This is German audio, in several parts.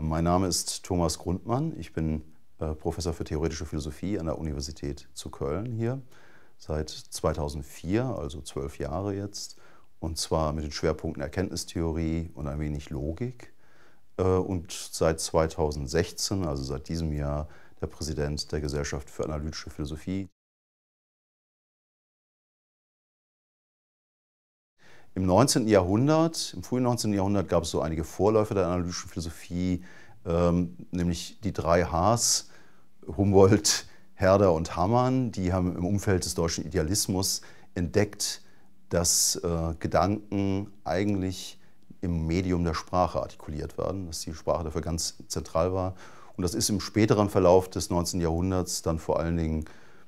Mein Name ist Thomas Grundmann. Ich bin äh, Professor für Theoretische Philosophie an der Universität zu Köln hier seit 2004, also zwölf Jahre jetzt. Und zwar mit den Schwerpunkten Erkenntnistheorie und ein wenig Logik. Äh, und seit 2016, also seit diesem Jahr, der Präsident der Gesellschaft für analytische Philosophie. Im 19. Jahrhundert, im frühen 19. Jahrhundert gab es so einige Vorläufer der analytischen Philosophie, ähm, nämlich die drei Hs, Humboldt, Herder und Hamann, die haben im Umfeld des deutschen Idealismus entdeckt, dass äh, Gedanken eigentlich im Medium der Sprache artikuliert werden, dass die Sprache dafür ganz zentral war. Und das ist im späteren Verlauf des 19. Jahrhunderts dann vor allen Dingen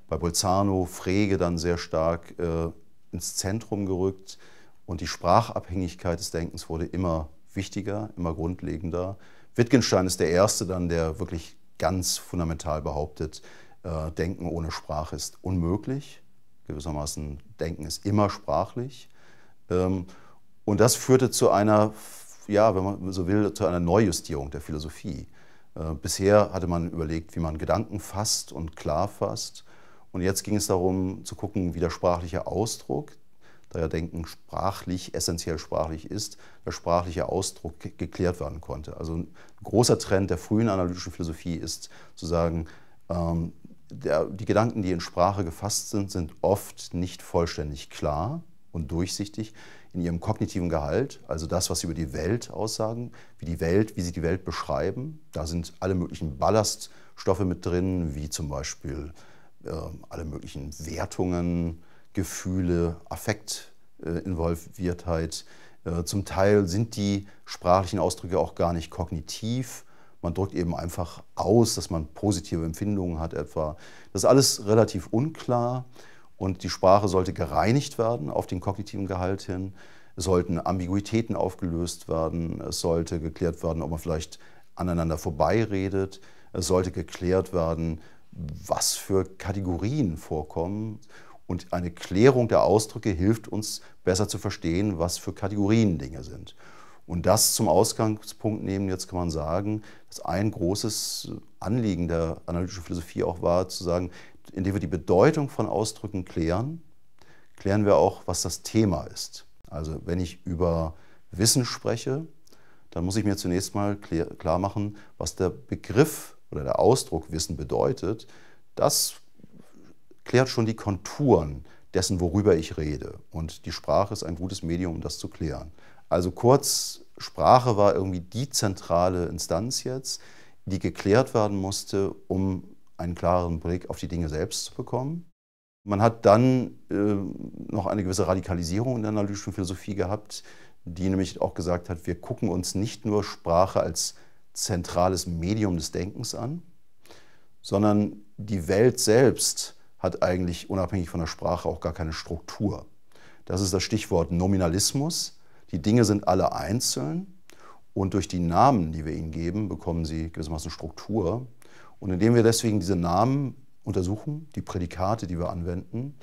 bei Bolzano, Frege dann sehr stark äh, ins Zentrum gerückt. Und die Sprachabhängigkeit des Denkens wurde immer wichtiger, immer grundlegender. Wittgenstein ist der Erste dann, der wirklich ganz fundamental behauptet, äh, Denken ohne Sprache ist unmöglich. Gewissermaßen Denken ist immer sprachlich. Ähm, und das führte zu einer, ja, wenn man so will, zu einer Neujustierung der Philosophie. Äh, bisher hatte man überlegt, wie man Gedanken fasst und klar fasst. Und jetzt ging es darum, zu gucken, wie der sprachliche Ausdruck da ja Denken sprachlich, essentiell sprachlich ist, der sprachliche Ausdruck geklärt werden konnte. Also ein großer Trend der frühen analytischen Philosophie ist zu sagen, ähm, der, die Gedanken, die in Sprache gefasst sind, sind oft nicht vollständig klar und durchsichtig in ihrem kognitiven Gehalt, also das, was sie über die Welt aussagen, wie die Welt, wie sie die Welt beschreiben. Da sind alle möglichen Ballaststoffe mit drin, wie zum Beispiel äh, alle möglichen Wertungen, Gefühle, Affektinvolviertheit. Äh, äh, zum Teil sind die sprachlichen Ausdrücke auch gar nicht kognitiv. Man drückt eben einfach aus, dass man positive Empfindungen hat etwa. Das ist alles relativ unklar und die Sprache sollte gereinigt werden auf den kognitiven Gehalt hin. Es sollten Ambiguitäten aufgelöst werden. Es sollte geklärt werden, ob man vielleicht aneinander vorbeiredet. Es sollte geklärt werden, was für Kategorien vorkommen. Und eine Klärung der Ausdrücke hilft uns besser zu verstehen, was für Kategorien Dinge sind. Und das zum Ausgangspunkt nehmen, jetzt kann man sagen, dass ein großes Anliegen der analytischen Philosophie auch war, zu sagen, indem wir die Bedeutung von Ausdrücken klären, klären wir auch, was das Thema ist. Also wenn ich über Wissen spreche, dann muss ich mir zunächst mal klar machen, was der Begriff oder der Ausdruck Wissen bedeutet. Das klärt schon die Konturen dessen, worüber ich rede. Und die Sprache ist ein gutes Medium, um das zu klären. Also kurz, Sprache war irgendwie die zentrale Instanz jetzt, die geklärt werden musste, um einen klaren Blick auf die Dinge selbst zu bekommen. Man hat dann äh, noch eine gewisse Radikalisierung in der analytischen Philosophie gehabt, die nämlich auch gesagt hat, wir gucken uns nicht nur Sprache als zentrales Medium des Denkens an, sondern die Welt selbst hat eigentlich unabhängig von der Sprache auch gar keine Struktur. Das ist das Stichwort Nominalismus. Die Dinge sind alle einzeln und durch die Namen, die wir ihnen geben, bekommen sie gewissermaßen Struktur. Und indem wir deswegen diese Namen untersuchen, die Prädikate, die wir anwenden,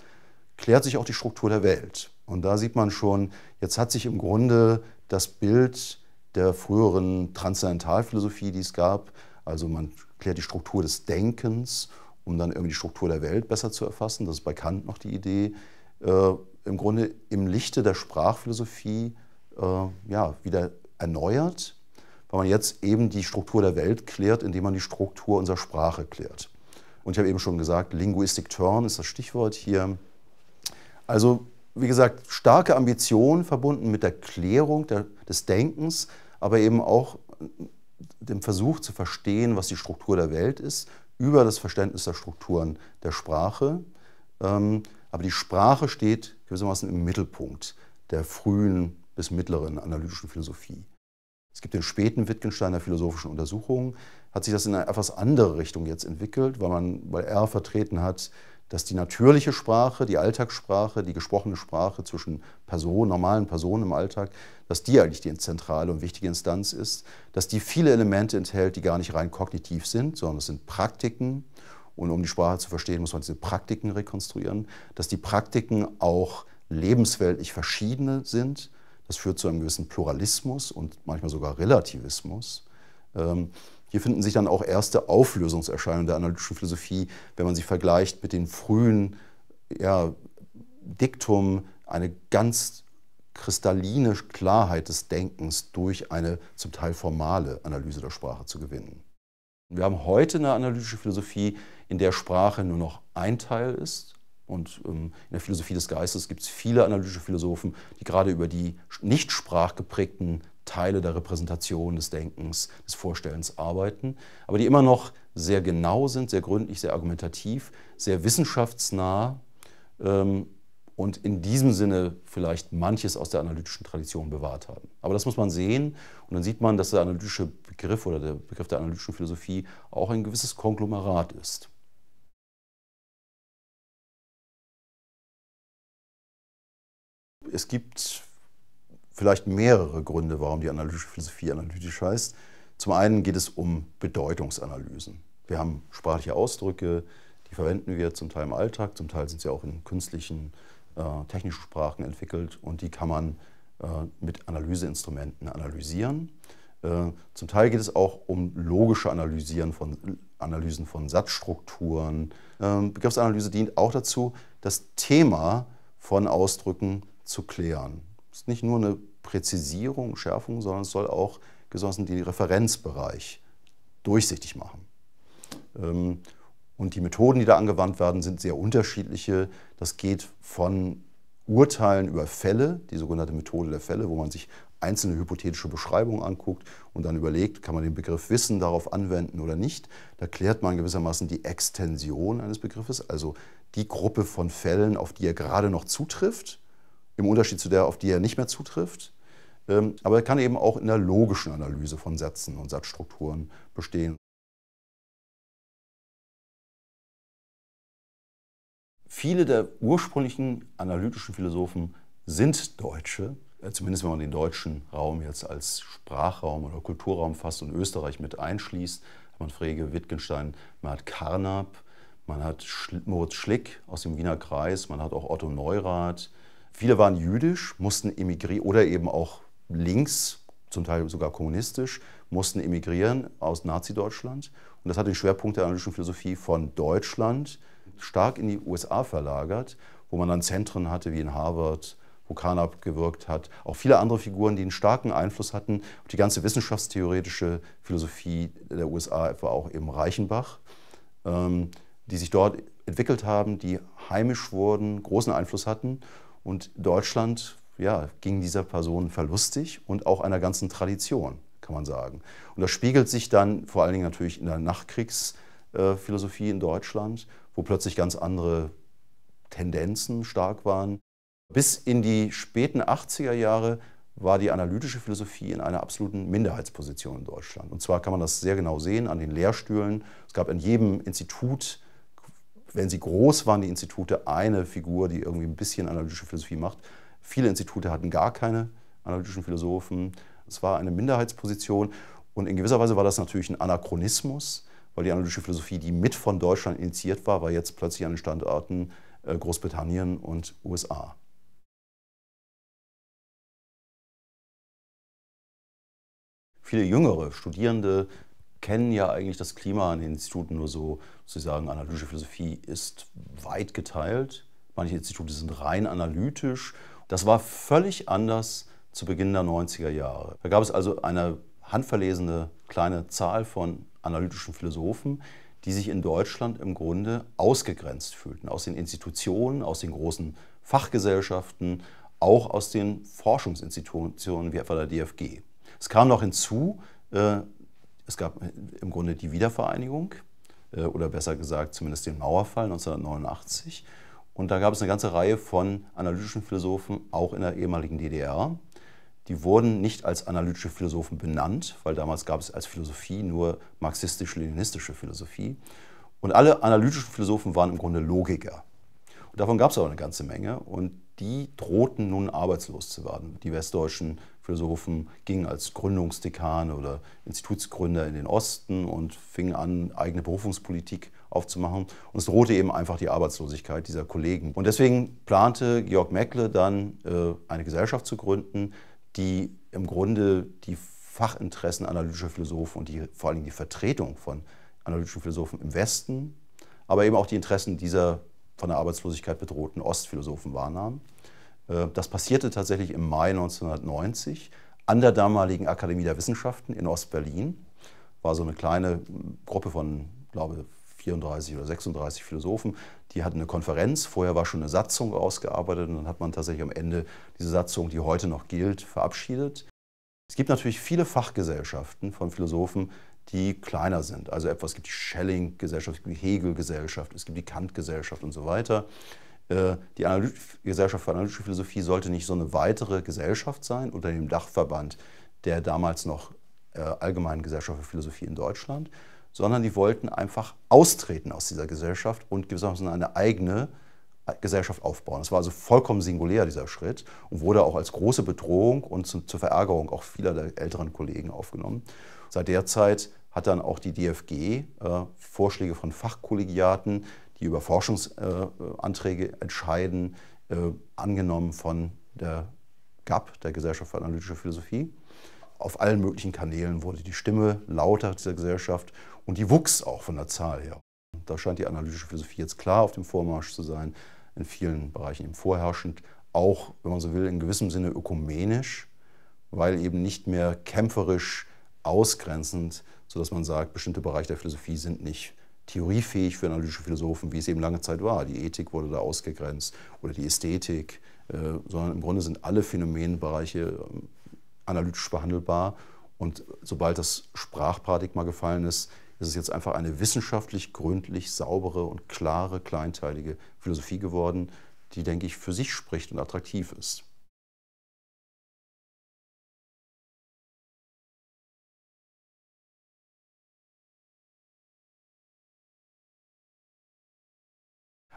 klärt sich auch die Struktur der Welt. Und da sieht man schon, jetzt hat sich im Grunde das Bild der früheren Transzendentalphilosophie, die es gab, also man klärt die Struktur des Denkens um dann irgendwie die Struktur der Welt besser zu erfassen. Das ist bei Kant noch die Idee. Äh, Im Grunde im Lichte der Sprachphilosophie äh, ja, wieder erneuert, weil man jetzt eben die Struktur der Welt klärt, indem man die Struktur unserer Sprache klärt. Und ich habe eben schon gesagt, Linguistic Turn ist das Stichwort hier. Also, wie gesagt, starke Ambitionen verbunden mit der Klärung der, des Denkens, aber eben auch dem Versuch zu verstehen, was die Struktur der Welt ist, über das Verständnis der Strukturen der Sprache. Ähm, aber die Sprache steht gewissermaßen im Mittelpunkt der frühen bis mittleren analytischen Philosophie. Es gibt den späten Wittgensteiner philosophischen Untersuchungen, hat sich das in eine etwas andere Richtung jetzt entwickelt, weil, man, weil er vertreten hat, dass die natürliche Sprache, die Alltagssprache, die gesprochene Sprache zwischen Personen, normalen Personen im Alltag dass die eigentlich die zentrale und wichtige Instanz ist, dass die viele Elemente enthält, die gar nicht rein kognitiv sind, sondern es sind Praktiken. Und um die Sprache zu verstehen, muss man diese Praktiken rekonstruieren, dass die Praktiken auch lebensweltlich verschiedene sind. Das führt zu einem gewissen Pluralismus und manchmal sogar Relativismus. Ähm, hier finden sich dann auch erste Auflösungserscheinungen der analytischen Philosophie, wenn man sie vergleicht mit den frühen ja, Diktum, eine ganz kristalline Klarheit des Denkens durch eine zum Teil formale Analyse der Sprache zu gewinnen. Wir haben heute eine analytische Philosophie, in der Sprache nur noch ein Teil ist. Und ähm, in der Philosophie des Geistes gibt es viele analytische Philosophen, die gerade über die nicht sprachgeprägten Teile der Repräsentation, des Denkens, des Vorstellens arbeiten, aber die immer noch sehr genau sind, sehr gründlich, sehr argumentativ, sehr wissenschaftsnah ähm, und in diesem Sinne vielleicht manches aus der analytischen Tradition bewahrt haben. Aber das muss man sehen und dann sieht man, dass der analytische Begriff oder der Begriff der analytischen Philosophie auch ein gewisses Konglomerat ist. Es gibt vielleicht mehrere Gründe, warum die analytische Philosophie analytisch heißt. Zum einen geht es um Bedeutungsanalysen. Wir haben sprachliche Ausdrücke, die verwenden wir zum Teil im Alltag, zum Teil sind sie auch in künstlichen äh, äh, technische Sprachen entwickelt und die kann man äh, mit Analyseinstrumenten analysieren. Äh, zum Teil geht es auch um logische Analysieren von, Analysen von Satzstrukturen. Ähm, Begriffsanalyse dient auch dazu, das Thema von Ausdrücken zu klären. Es ist nicht nur eine Präzisierung, Schärfung, sondern es soll auch gesossen den Referenzbereich durchsichtig machen. Ähm, und die Methoden, die da angewandt werden, sind sehr unterschiedliche. Das geht von Urteilen über Fälle, die sogenannte Methode der Fälle, wo man sich einzelne hypothetische Beschreibungen anguckt und dann überlegt, kann man den Begriff Wissen darauf anwenden oder nicht. Da klärt man gewissermaßen die Extension eines Begriffes, also die Gruppe von Fällen, auf die er gerade noch zutrifft, im Unterschied zu der, auf die er nicht mehr zutrifft. Ähm, aber er kann eben auch in der logischen Analyse von Sätzen und Satzstrukturen bestehen. Viele der ursprünglichen analytischen Philosophen sind Deutsche, äh, zumindest wenn man den deutschen Raum jetzt als Sprachraum oder Kulturraum fasst und Österreich mit einschließt. Hat man Frege, Wittgenstein, man hat Carnap, man hat Moritz Schlick aus dem Wiener Kreis, man hat auch Otto Neurath. Viele waren jüdisch, mussten emigrieren oder eben auch links, zum Teil sogar kommunistisch, mussten emigrieren aus Nazi-Deutschland. Und das hat den Schwerpunkt der analytischen Philosophie von Deutschland stark in die USA verlagert, wo man dann Zentren hatte wie in Harvard, wo Carnap gewirkt hat, auch viele andere Figuren, die einen starken Einfluss hatten auf die ganze wissenschaftstheoretische Philosophie der USA, etwa auch eben Reichenbach, ähm, die sich dort entwickelt haben, die heimisch wurden, großen Einfluss hatten und Deutschland ja, ging dieser Person verlustig und auch einer ganzen Tradition, kann man sagen. Und das spiegelt sich dann vor allen Dingen natürlich in der Nachkriegs- äh, Philosophie in Deutschland, wo plötzlich ganz andere Tendenzen stark waren. Bis in die späten 80er Jahre war die analytische Philosophie in einer absoluten Minderheitsposition in Deutschland. Und zwar kann man das sehr genau sehen an den Lehrstühlen. Es gab in jedem Institut, wenn sie groß waren, die Institute, eine Figur, die irgendwie ein bisschen analytische Philosophie macht. Viele Institute hatten gar keine analytischen Philosophen. Es war eine Minderheitsposition. Und in gewisser Weise war das natürlich ein Anachronismus, weil die analytische Philosophie, die mit von Deutschland initiiert war, war jetzt plötzlich an den Standorten äh, Großbritannien und USA. Viele jüngere Studierende kennen ja eigentlich das Klima an den Instituten nur so, sie sagen, analytische Philosophie ist weit geteilt. Manche Institute sind rein analytisch. Das war völlig anders zu Beginn der 90er Jahre. Da gab es also eine handverlesene kleine Zahl von analytischen Philosophen, die sich in Deutschland im Grunde ausgegrenzt fühlten, aus den Institutionen, aus den großen Fachgesellschaften, auch aus den Forschungsinstitutionen wie etwa der DFG. Es kam noch hinzu, äh, es gab im Grunde die Wiedervereinigung äh, oder besser gesagt zumindest den Mauerfall 1989. Und da gab es eine ganze Reihe von analytischen Philosophen, auch in der ehemaligen DDR, die wurden nicht als analytische Philosophen benannt, weil damals gab es als Philosophie nur marxistisch-leninistische Philosophie. Und alle analytischen Philosophen waren im Grunde Logiker. Und davon gab es aber eine ganze Menge. Und die drohten nun arbeitslos zu werden. Die westdeutschen Philosophen gingen als Gründungsdekan oder Institutsgründer in den Osten und fingen an, eigene Berufungspolitik aufzumachen. Und es drohte eben einfach die Arbeitslosigkeit dieser Kollegen. Und deswegen plante Georg Meckle dann, äh, eine Gesellschaft zu gründen, die im Grunde die Fachinteressen analytischer Philosophen und die, vor allem die Vertretung von analytischen Philosophen im Westen, aber eben auch die Interessen dieser von der Arbeitslosigkeit bedrohten Ostphilosophen wahrnahmen. Äh, das passierte tatsächlich im Mai 1990 an der damaligen Akademie der Wissenschaften in Ostberlin. War so eine kleine Gruppe von, glaube ich, 34 oder 36 Philosophen, die hatten eine Konferenz, vorher war schon eine Satzung ausgearbeitet und dann hat man tatsächlich am Ende diese Satzung, die heute noch gilt, verabschiedet. Es gibt natürlich viele Fachgesellschaften von Philosophen, die kleiner sind. Also etwas, es gibt die Schelling-Gesellschaft, es gibt die Hegel-Gesellschaft, es gibt die Kant-Gesellschaft und so weiter. Äh, die Gesellschaft für analytische Philosophie sollte nicht so eine weitere Gesellschaft sein unter dem Dachverband der damals noch äh, Allgemeinen Gesellschaft für Philosophie in Deutschland, sondern die wollten einfach austreten aus dieser Gesellschaft und gewissermaßen eine eigene Gesellschaft aufbauen. Das war also vollkommen singulär, dieser Schritt, und wurde auch als große Bedrohung und zu, zur Verärgerung auch vieler der älteren Kollegen aufgenommen. Seit der Zeit hat dann auch die DFG äh, Vorschläge von Fachkollegiaten, die über Forschungsanträge äh, entscheiden, äh, angenommen von der GAP, der Gesellschaft für analytische Philosophie. Auf allen möglichen Kanälen wurde die Stimme lauter dieser Gesellschaft und die wuchs auch von der Zahl her. Da scheint die analytische Philosophie jetzt klar auf dem Vormarsch zu sein, in vielen Bereichen eben vorherrschend, auch, wenn man so will, in gewissem Sinne ökumenisch, weil eben nicht mehr kämpferisch ausgrenzend, sodass man sagt, bestimmte Bereiche der Philosophie sind nicht theoriefähig für analytische Philosophen, wie es eben lange Zeit war. Die Ethik wurde da ausgegrenzt oder die Ästhetik, äh, sondern im Grunde sind alle Phänomenbereiche ähm, analytisch behandelbar. Und sobald das Sprachparadigma gefallen ist, es ist jetzt einfach eine wissenschaftlich, gründlich, saubere und klare, kleinteilige Philosophie geworden, die, denke ich, für sich spricht und attraktiv ist.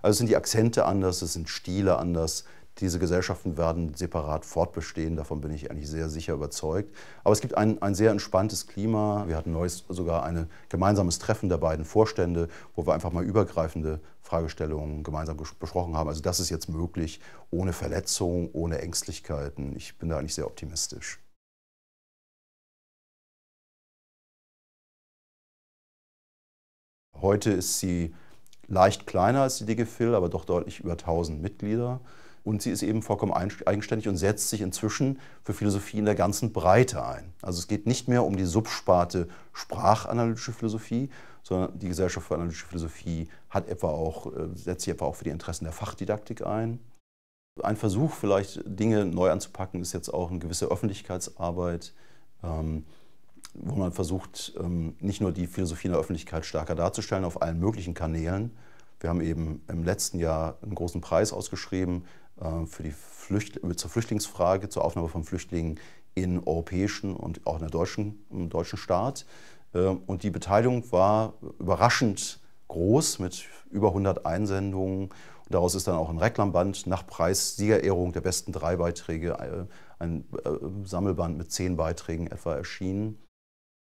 Also sind die Akzente anders, es sind Stile anders, diese Gesellschaften werden separat fortbestehen, davon bin ich eigentlich sehr sicher überzeugt. Aber es gibt ein, ein sehr entspanntes Klima. Wir hatten neulich sogar ein gemeinsames Treffen der beiden Vorstände, wo wir einfach mal übergreifende Fragestellungen gemeinsam besprochen haben. Also das ist jetzt möglich, ohne Verletzungen, ohne Ängstlichkeiten. Ich bin da eigentlich sehr optimistisch. Heute ist sie leicht kleiner als die DGFIL, aber doch deutlich über 1000 Mitglieder. Und sie ist eben vollkommen eigenständig und setzt sich inzwischen für Philosophie in der ganzen Breite ein. Also es geht nicht mehr um die Subsparte Sprachanalytische Philosophie, sondern die Gesellschaft für Analytische Philosophie hat etwa auch, äh, setzt sich etwa auch für die Interessen der Fachdidaktik ein. Ein Versuch, vielleicht Dinge neu anzupacken, ist jetzt auch eine gewisse Öffentlichkeitsarbeit, ähm, wo man versucht, ähm, nicht nur die Philosophie in der Öffentlichkeit stärker darzustellen auf allen möglichen Kanälen, wir haben eben im letzten Jahr einen großen Preis ausgeschrieben, äh, für die Flücht zur Flüchtlingsfrage, zur Aufnahme von Flüchtlingen in europäischen und auch in der deutschen, im deutschen Staat. Äh, und die Beteiligung war überraschend groß mit über 100 Einsendungen. Und daraus ist dann auch ein Reklamband nach Preissiegerehrung der besten drei Beiträge, äh, ein Sammelband mit zehn Beiträgen etwa erschienen.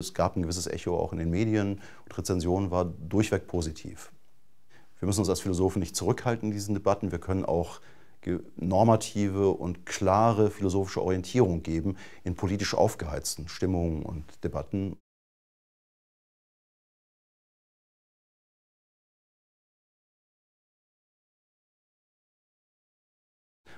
Es gab ein gewisses Echo auch in den Medien und Rezensionen war durchweg positiv. Wir müssen uns als Philosophen nicht zurückhalten in diesen Debatten. Wir können auch normative und klare philosophische Orientierung geben in politisch aufgeheizten Stimmungen und Debatten.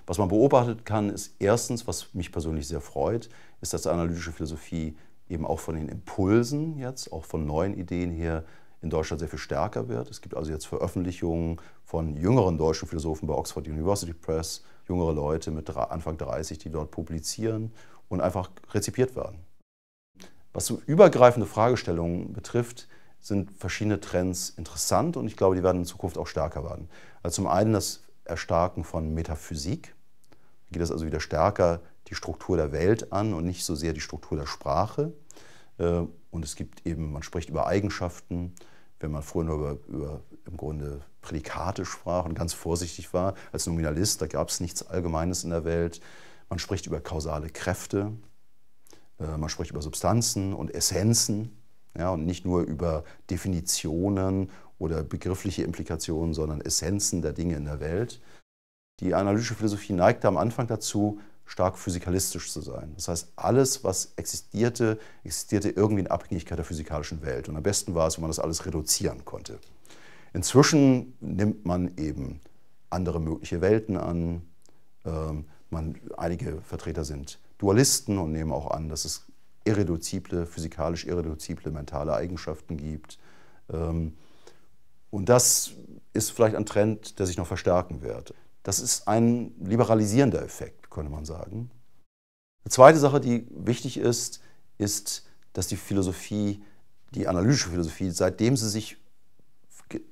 Was man beobachten kann, ist erstens, was mich persönlich sehr freut, ist, dass analytische Philosophie eben auch von den Impulsen jetzt, auch von neuen Ideen her, in Deutschland sehr viel stärker wird. Es gibt also jetzt Veröffentlichungen von jüngeren deutschen Philosophen bei Oxford University Press, jüngere Leute mit Anfang 30, die dort publizieren und einfach rezipiert werden. Was so übergreifende Fragestellungen betrifft, sind verschiedene Trends interessant und ich glaube, die werden in Zukunft auch stärker werden. Also zum einen das Erstarken von Metaphysik. Da geht es also wieder stärker die Struktur der Welt an und nicht so sehr die Struktur der Sprache. Äh, und es gibt eben, man spricht über Eigenschaften. Wenn man früher nur über, über im Grunde Prädikate sprach und ganz vorsichtig war, als Nominalist, da gab es nichts Allgemeines in der Welt. Man spricht über kausale Kräfte, äh, man spricht über Substanzen und Essenzen ja, und nicht nur über Definitionen oder begriffliche Implikationen, sondern Essenzen der Dinge in der Welt. Die analytische Philosophie neigte am Anfang dazu, stark physikalistisch zu sein. Das heißt, alles, was existierte, existierte irgendwie in Abhängigkeit der physikalischen Welt. Und am besten war es, wenn man das alles reduzieren konnte. Inzwischen nimmt man eben andere mögliche Welten an. Ähm, man, einige Vertreter sind Dualisten und nehmen auch an, dass es irreduzible, physikalisch irreduzible mentale Eigenschaften gibt. Ähm, und das ist vielleicht ein Trend, der sich noch verstärken wird. Das ist ein liberalisierender Effekt, könnte man sagen. Eine zweite Sache, die wichtig ist, ist, dass die Philosophie, die analytische Philosophie, seitdem sie sich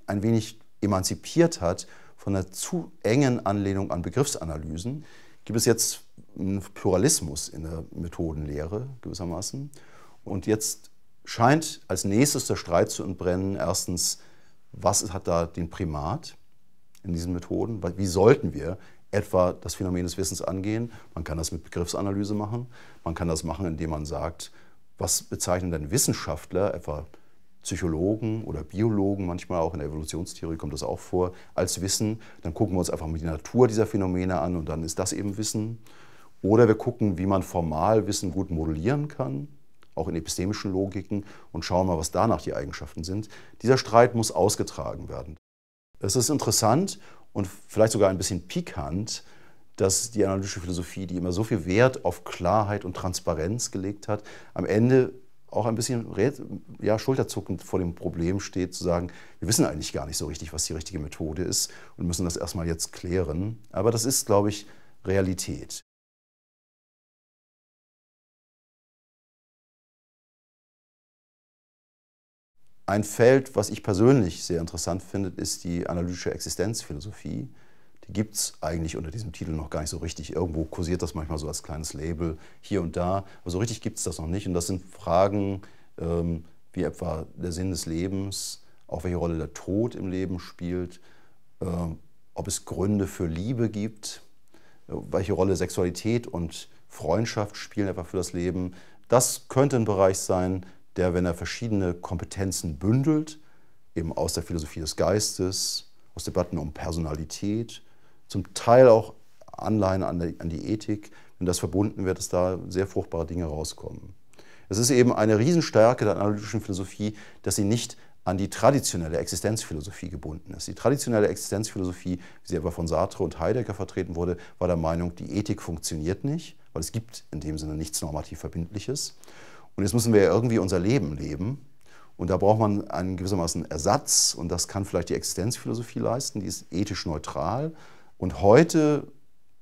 ein wenig emanzipiert hat von einer zu engen Anlehnung an Begriffsanalysen, gibt es jetzt einen Pluralismus in der Methodenlehre gewissermaßen. Und jetzt scheint als nächstes der Streit zu entbrennen, erstens, was hat da den Primat? in diesen Methoden? Wie sollten wir etwa das Phänomen des Wissens angehen? Man kann das mit Begriffsanalyse machen. Man kann das machen, indem man sagt, was bezeichnen denn Wissenschaftler, etwa Psychologen oder Biologen, manchmal auch in der Evolutionstheorie kommt das auch vor, als Wissen. Dann gucken wir uns einfach mal die Natur dieser Phänomene an und dann ist das eben Wissen. Oder wir gucken, wie man formal Wissen gut modellieren kann, auch in epistemischen Logiken, und schauen mal, was danach die Eigenschaften sind. Dieser Streit muss ausgetragen werden. Es ist interessant und vielleicht sogar ein bisschen pikant, dass die analytische Philosophie, die immer so viel Wert auf Klarheit und Transparenz gelegt hat, am Ende auch ein bisschen ja, schulterzuckend vor dem Problem steht, zu sagen, wir wissen eigentlich gar nicht so richtig, was die richtige Methode ist und müssen das erstmal jetzt klären. Aber das ist, glaube ich, Realität. Ein Feld, was ich persönlich sehr interessant finde, ist die analytische Existenzphilosophie. Die gibt es eigentlich unter diesem Titel noch gar nicht so richtig. Irgendwo kursiert das manchmal so als kleines Label hier und da, aber so richtig gibt es das noch nicht. Und das sind Fragen ähm, wie etwa der Sinn des Lebens, auch welche Rolle der Tod im Leben spielt, ähm, ob es Gründe für Liebe gibt, äh, welche Rolle Sexualität und Freundschaft spielen etwa für das Leben. Das könnte ein Bereich sein, der, wenn er verschiedene Kompetenzen bündelt, eben aus der Philosophie des Geistes, aus Debatten um Personalität, zum Teil auch Anleihen an die, an die Ethik, wenn das verbunden wird, dass da sehr fruchtbare Dinge rauskommen. Es ist eben eine Riesenstärke der analytischen Philosophie, dass sie nicht an die traditionelle Existenzphilosophie gebunden ist. Die traditionelle Existenzphilosophie, wie sie aber von Sartre und Heidegger vertreten wurde, war der Meinung, die Ethik funktioniert nicht, weil es gibt in dem Sinne nichts normativ Verbindliches. Und jetzt müssen wir ja irgendwie unser Leben leben. Und da braucht man einen gewissermaßen Ersatz. Und das kann vielleicht die Existenzphilosophie leisten, die ist ethisch neutral. Und heute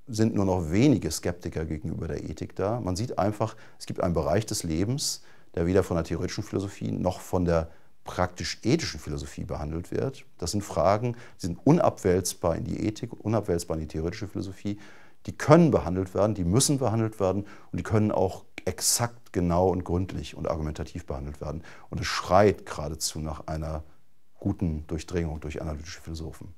sind nur noch wenige Skeptiker gegenüber der Ethik da. Man sieht einfach, es gibt einen Bereich des Lebens, der weder von der theoretischen Philosophie noch von der praktisch-ethischen Philosophie behandelt wird. Das sind Fragen, die sind unabwälzbar in die Ethik, unabwälzbar in die theoretische Philosophie. Die können behandelt werden, die müssen behandelt werden und die können auch exakt, genau und gründlich und argumentativ behandelt werden. Und es schreit geradezu nach einer guten Durchdringung durch analytische Philosophen.